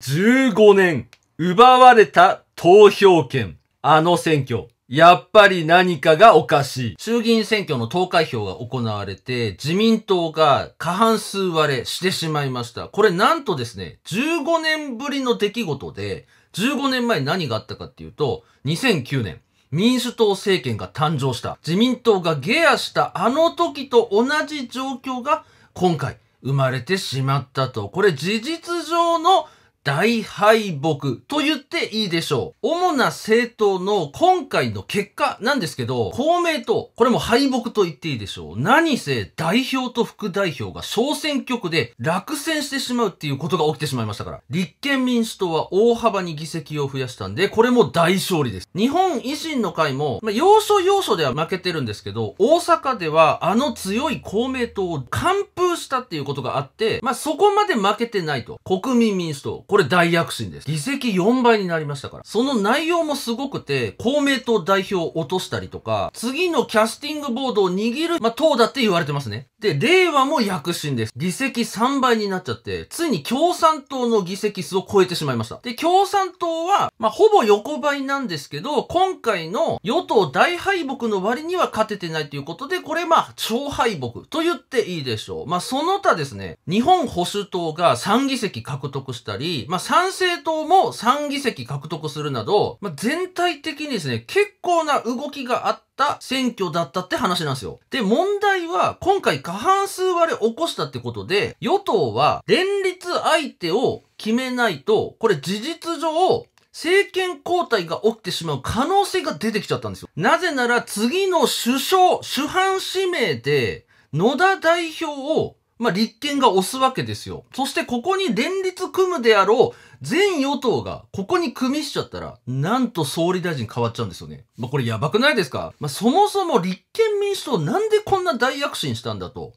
15年、奪われた投票権。あの選挙。やっぱり何かがおかしい。衆議院選挙の投開票が行われて、自民党が過半数割れしてしまいました。これなんとですね、15年ぶりの出来事で、15年前何があったかっていうと、2009年、民主党政権が誕生した。自民党がゲアしたあの時と同じ状況が今回生まれてしまったと。これ事実上の大敗北と言っていいでしょう。主な政党の今回の結果なんですけど、公明党、これも敗北と言っていいでしょう。何せ代表と副代表が小選挙区で落選してしまうっていうことが起きてしまいましたから。立憲民主党は大幅に議席を増やしたんで、これも大勝利です。日本維新の会も、まあ、要所要所では負けてるんですけど、大阪ではあの強い公明党を完封したっていうことがあって、まあ、そこまで負けてないと。国民民主党。これ大躍進です。議席4倍になりましたから。その内容もすごくて、公明党代表を落としたりとか、次のキャスティングボードを握る、まあ、党だって言われてますね。で、令和も躍進です。議席3倍になっちゃって、ついに共産党の議席数を超えてしまいました。で、共産党は、まあ、ほぼ横ばいなんですけど、今回の与党大敗北の割には勝ててないということで、これまあ、超敗北と言っていいでしょう。まあ、その他ですね、日本保守党が3議席獲得したり、まあ、賛成党も3議席獲得するなど、まあ、全体的にですね、結構な動きがあって、った選挙だったって話なんですよ。で、問題は、今回過半数割れ起こしたってことで、与党は連立相手を決めないと、これ事実上、政権交代が起きてしまう可能性が出てきちゃったんですよ。なぜなら次の首相、主犯指名で、野田代表をまあ、立憲が押すわけですよ。そしてここに連立組むであろう全与党がここに組みしちゃったら、なんと総理大臣変わっちゃうんですよね。まあ、これやばくないですかまあ、そもそも立憲民主党なんでこんな大躍進したんだと。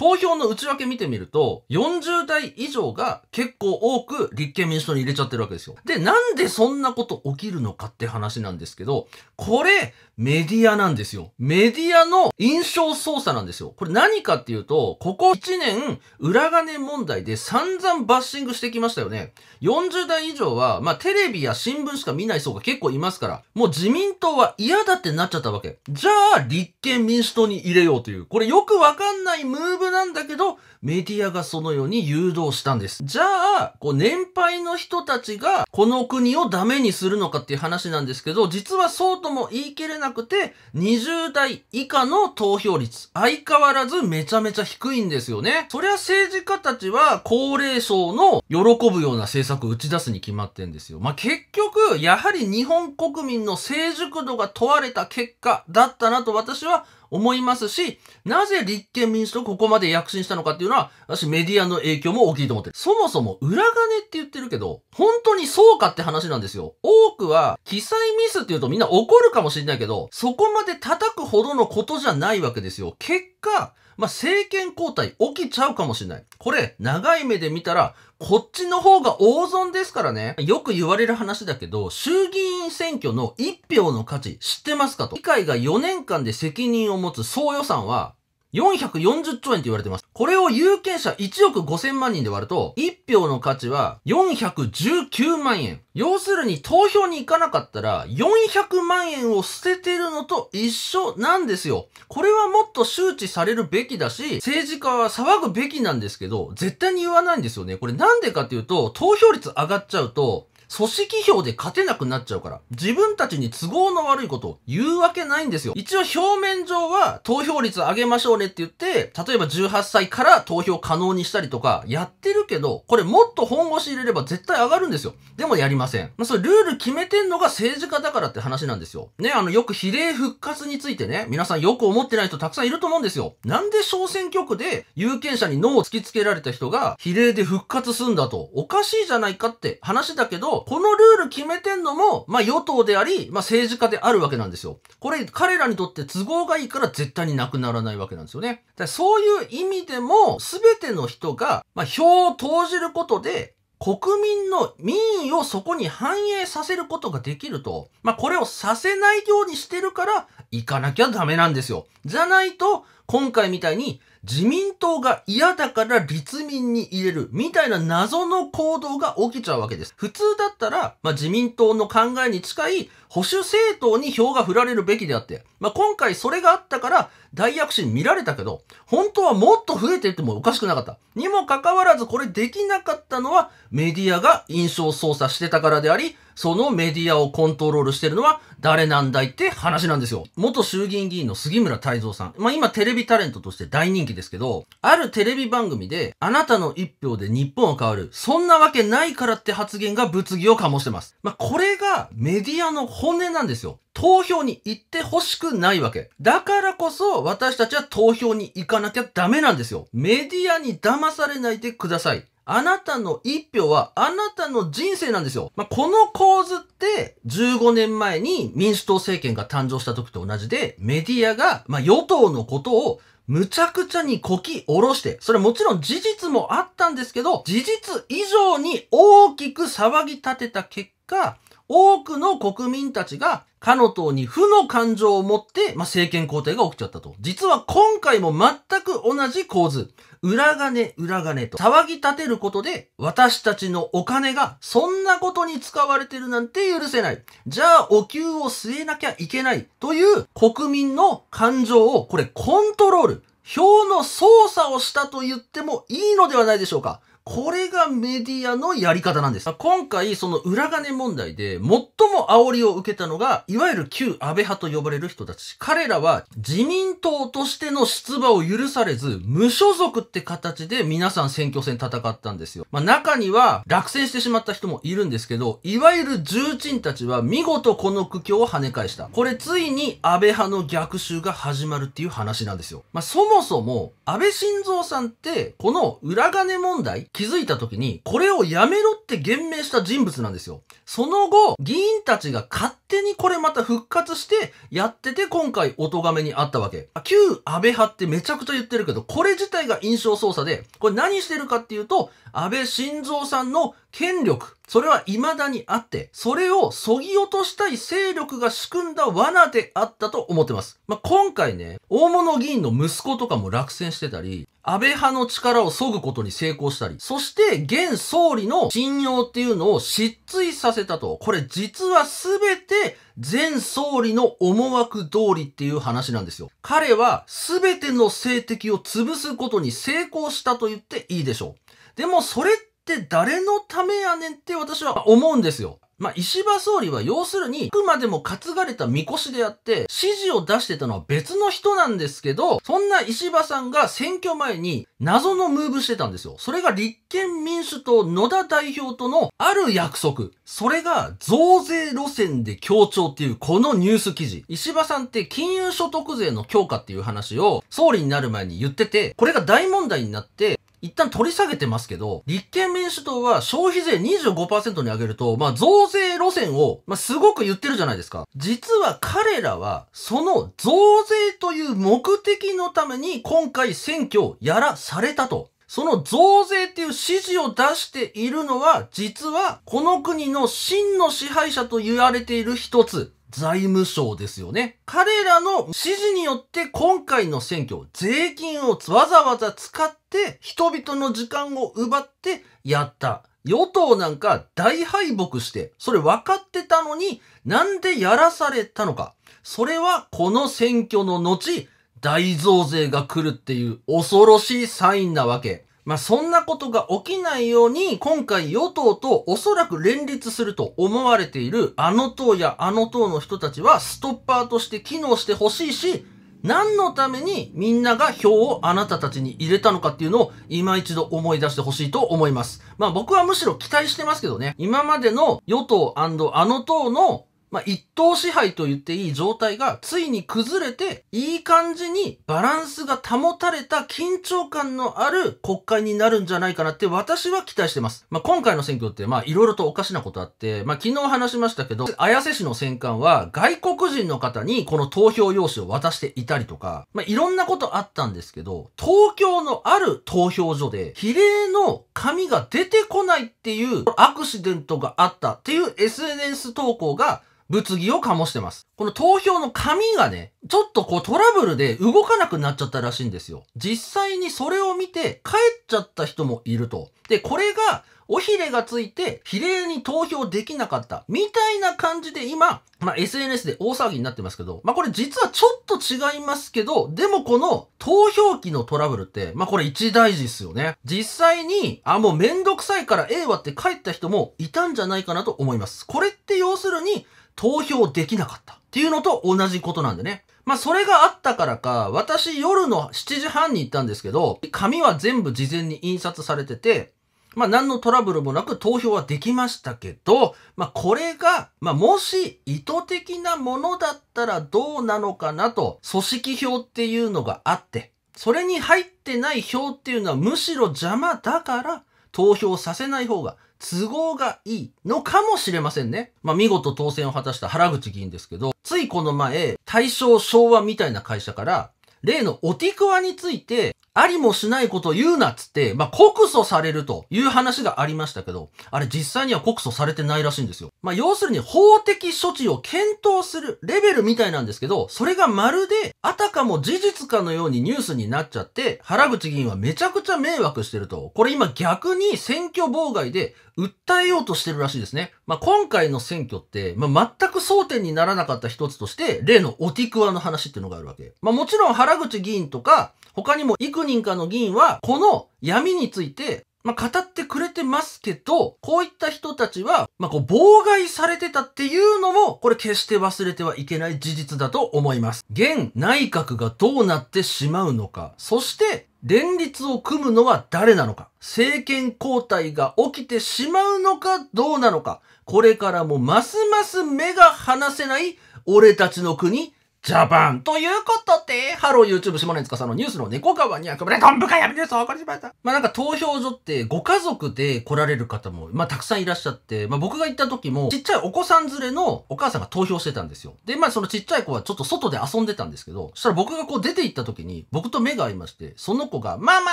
投票の内訳見てみると、40代以上が結構多く立憲民主党に入れちゃってるわけですよ。で、なんでそんなこと起きるのかって話なんですけど、これ、メディアなんですよ。メディアの印象操作なんですよ。これ何かっていうと、ここ1年、裏金問題で散々バッシングしてきましたよね。40代以上は、まあ、テレビや新聞しか見ない層が結構いますから、もう自民党は嫌だってなっちゃったわけ。じゃあ、立憲民主党に入れようという、これよくわかんないムーブなんだけど、メディアがそのように誘導したんです。じゃあ、こう年配の人たちがこの国をダメにするのかっていう話なんですけど、実はそうとも言い切れなくて、20代以下の投票率、相変わらずめちゃめちゃ低いんですよね。そりゃ政治家たちは高齢層の喜ぶような政策を打ち出すに決まってんですよ。まあ、結局、やはり日本国民の成熟度が問われた結果だったなと私は思いますし、なぜ立憲民主党ここまで躍進したのかっていうのは、私メディアの影響も大きいと思ってる。そもそも裏金って言ってるけど、本当にそうかって話なんですよ。多くは、記載ミスって言うとみんな怒るかもしれないけど、そこまで叩くほどのことじゃないわけですよ。結果、まあ、政権交代起きちゃうかもしれない。これ、長い目で見たら、こっちの方が大損ですからね。よく言われる話だけど、衆議院選挙の1票の価値知ってますかと。議会が4年間で責任を持つ総予算は、440兆円って言われてます。これを有権者1億5000万人で割ると、1票の価値は419万円。要するに投票に行かなかったら、400万円を捨ててるのと一緒なんですよ。これはもっと周知されるべきだし、政治家は騒ぐべきなんですけど、絶対に言わないんですよね。これなんでかっていうと、投票率上がっちゃうと、組織票で勝てなくなっちゃうから、自分たちに都合の悪いことを言うわけないんですよ。一応表面上は投票率上げましょうねって言って、例えば18歳から投票可能にしたりとかやってるけど、これもっと本腰入れれば絶対上がるんですよ。でもやりません。まあ、それルール決めてんのが政治家だからって話なんですよ。ね、あの、よく比例復活についてね、皆さんよく思ってない人たくさんいると思うんですよ。なんで小選挙区で有権者に脳を突きつけられた人が比例で復活すんだと、おかしいじゃないかって話だけど、このルール決めてんのも、まあ与党であり、まあ政治家であるわけなんですよ。これ彼らにとって都合がいいから絶対になくならないわけなんですよね。だそういう意味でも、全ての人が、まあ票を投じることで、国民の民意をそこに反映させることができると、まあ、これをさせないようにしてるから、行かなきゃダメなんですよ。じゃないと、今回みたいに自民党が嫌だから立民に入れるみたいな謎の行動が起きちゃうわけです。普通だったら、まあ、自民党の考えに近い保守政党に票が振られるべきであって、まあ、今回それがあったから大躍進見られたけど、本当はもっと増えててもおかしくなかった。にもかかわらずこれできなかったのはメディアが印象操作してたからであり、そのメディアをコントロールしてるのは誰なんだいって話なんですよ。元衆議院議員の杉村太蔵さん。まあ、今テレビタレントとして大人気ですけど、あるテレビ番組で、あなたの一票で日本は変わる。そんなわけないからって発言が物議を醸してます。まあ、これがメディアの本音なんですよ。投票に行ってほしくないわけ。だからこそ私たちは投票に行かなきゃダメなんですよ。メディアに騙されないでください。あなたの一票はあなたの人生なんですよ。まあ、この構図って15年前に民主党政権が誕生した時と同じで、メディアが、ま与党のことをむちゃくちゃにこき下ろして、それもちろん事実もあったんですけど、事実以上に大きく騒ぎ立てた結果、多くの国民たちが、かの党に負の感情を持って、まあ、政権交代が起きちゃったと。実は今回も全く同じ構図。裏金、裏金と騒ぎ立てることで、私たちのお金がそんなことに使われてるなんて許せない。じゃあ、お給を据えなきゃいけない。という国民の感情を、これコントロール。票の操作をしたと言ってもいいのではないでしょうか。これがメディアのやり方なんです。今回、その裏金問題で、最も煽りを受けたのが、いわゆる旧安倍派と呼ばれる人たち。彼らは、自民党としての出馬を許されず、無所属って形で皆さん選挙戦戦ったんですよ。まあ、中には、落選してしまった人もいるんですけど、いわゆる重鎮たちは、見事この苦境を跳ね返した。これ、ついに安倍派の逆襲が始まるっていう話なんですよ。まあ、そもそも、安倍晋三さんって、この裏金問題、気づいた時に、これをやめろって言明した人物なんですよ。その後、議員たちが勝手にこれまた復活してやってて、今回、お咎めにあったわけ。旧安倍派ってめちゃくちゃ言ってるけど、これ自体が印象操作で、これ何してるかっていうと、安倍晋三さんの権力、それは未だにあって、それを削ぎ落としたい勢力が仕組んだ罠であったと思ってます。まあ、今回ね、大物議員の息子とかも落選してたり、安倍派の力を削ぐことに成功したり、そして現総理の信用っていうのを失墜させたと。これ実は全て前総理の思惑通りっていう話なんですよ。彼は全ての政敵を潰すことに成功したと言っていいでしょう。でもそれって誰のためやねんって私は思うんですよ。まあ、石破総理は要するに、あくまでも担がれた見越しであって、指示を出してたのは別の人なんですけど、そんな石破さんが選挙前に謎のムーブしてたんですよ。それが立憲民主党野田代表とのある約束。それが増税路線で強調っていうこのニュース記事。石破さんって金融所得税の強化っていう話を総理になる前に言ってて、これが大問題になって、一旦取り下げてますけど、立憲民主党は消費税25%に上げると、まあ増税路線を、まあすごく言ってるじゃないですか。実は彼らは、その増税という目的のために今回選挙をやらされたと。その増税っていう指示を出しているのは、実はこの国の真の支配者と言われている一つ、財務省ですよね。彼らの指示によって今回の選挙、税金をわざわざ使って人々の時間を奪ってやった。与党なんか大敗北して、それ分かってたのになんでやらされたのか。それはこの選挙の後、大増税が来るっていう恐ろしいサインなわけ。まあ、そんなことが起きないように、今回与党とおそらく連立すると思われているあの党やあの党の人たちはストッパーとして機能してほしいし、何のためにみんなが票をあなたたちに入れたのかっていうのを今一度思い出してほしいと思います。まあ僕はむしろ期待してますけどね。今までの与党あの党のまあ、一党支配と言っていい状態がついに崩れて、いい感じにバランスが保たれた緊張感のある国会になるんじゃないかなって私は期待してます。まあ、今回の選挙ってまいろいろとおかしなことあって、まあ、昨日話しましたけど、綾瀬市の選管は外国人の方にこの投票用紙を渡していたりとか、まあ、いろんなことあったんですけど、東京のある投票所で比例の紙が出てこないっていうアクシデントがあったっていう SNS 投稿が物議を醸してます。この投票の紙がね、ちょっとこうトラブルで動かなくなっちゃったらしいんですよ。実際にそれを見て帰っちゃった人もいると。で、これがおひれがついて、比例に投票できなかった。みたいな感じで今、まあ、SNS で大騒ぎになってますけど、まあ、これ実はちょっと違いますけど、でもこの投票機のトラブルって、まあ、これ一大事ですよね。実際に、あ、もうめんどくさいからええわって帰った人もいたんじゃないかなと思います。これって要するに、投票できなかったっていうのと同じことなんでね。まあ、それがあったからか、私夜の7時半に行ったんですけど、紙は全部事前に印刷されてて、まあ、何のトラブルもなく投票はできましたけど、まあ、これが、まあ、もし意図的なものだったらどうなのかなと、組織票っていうのがあって、それに入ってない票っていうのはむしろ邪魔だから、投票させない方が都合がいいのかもしれませんね。まあ見事当選を果たした原口議員ですけど、ついこの前、大正昭和みたいな会社から、例のオティクワについてありもしないことを言うなっつって、まあ、告訴されるという話がありましたけど、あれ実際には告訴されてないらしいんですよ。まあ、要するに法的処置を検討するレベルみたいなんですけど、それがまるで、あたかも事実かのようにニュースになっちゃって、原口議員はめちゃくちゃ迷惑してると。これ今逆に選挙妨害で訴えようとしてるらしいですね。まあ、今回の選挙って、まあ、全く争点にならなかった一つとして、例のオティクワの話っていうのがあるわけ。まあ、もちろん原口議員とか、他にも幾人かの議員は、この闇について、まあ、語ってくれてますけど、こういった人たちは、まあ、こう、妨害されてたっていうのも、これ決して忘れてはいけない事実だと思います。現内閣がどうなってしまうのか、そして、連立を組むのは誰なのか、政権交代が起きてしまうのかどうなのか、これからもますます目が離せない俺たちの国、ジャパン。ということで、ハロー YouTube 島根塚さんのニュースの猫川に憧れ、どんぶかやめです。わかりました。まあなんか投票所ってご家族で来られる方も、まあたくさんいらっしゃって、まあ僕が行った時も、ちっちゃいお子さん連れのお母さんが投票してたんですよ。で、まあそのちっちゃい子はちょっと外で遊んでたんですけど、そしたら僕がこう出て行った時に、僕と目が合いまして、その子が、ママ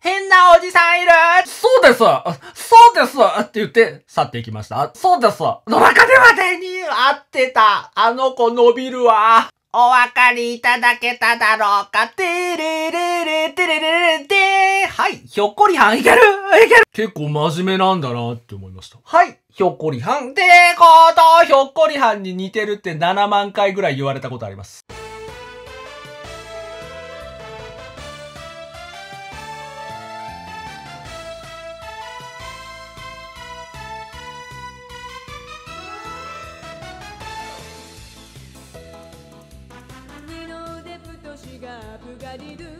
変なおじさんいるそうですそうですって言って去っていきました。そうですの中では手に合ってたあの子伸びるわお分かりいただけただろうかてれれれてれれれてはい、ひょっこりはんいけるいける結構真面目なんだなって思いました。はい、ひょっこりはん。てこと、ひょっこりはんに似てるって7万回ぐらい言われたことあります。られる